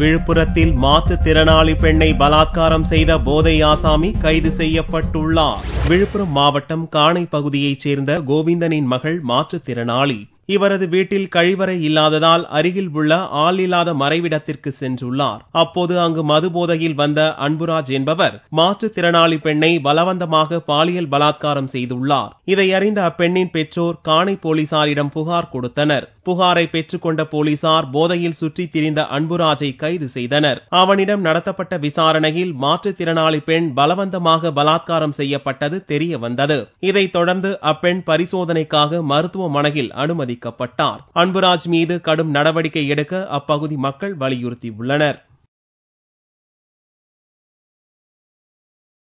விழுப்புரத்தில் மாற்றுத்திறனாளி பெண்ணை பலாத்காரம் செய்த போதை ஆசாமி கைது செய்யப்பட்டுள்ளார் விழுப்புரம் மாவட்டம் காணை பகுதியைச் சேர்ந்த கோவிந்தனின் மகள் மாற்றுத்திறனாளி இவரது வீட்டில் கழிவறை இல்லாததால் அருகில் உள்ள ஆள் இல்லாத மறைவிடத்திற்கு சென்றுள்ளார் அப்போது அங்கு மது வந்த அன்புராஜ் என்பவர் மாற்றுத்திறனாளி பெண்ணை பலவந்தமாக பாலியல் பலாத்காரம் செய்துள்ளார் இதை அறிந்த அப்பெண்ணின் பெற்றோர் காணை போலீசாரிடம் புகார் கொடுத்தனர் புகாரை பெற்றுக்கொண்ட போலீசார் போதையில் சுற்றி திரிந்த அன்புராஜை கைது செய்தனர் அவனிடம் நடத்தப்பட்ட விசாரணையில் மாற்றுத்திறனாளி பெண் பலவந்தமாக பலாத்காரம் செய்யப்பட்டது தெரிய வந்தது இதைத் தொடர்ந்து அப்பெண் பரிசோதனைக்காக மருத்துவமனையில் அனுமதி அறிவிக்கப்பட்டார் அன்புராஜ் மீது கடும் நடவடிக்கை எடுக்க அப்பகுதி மக்கள் வலியுறுத்தியுள்ளனர்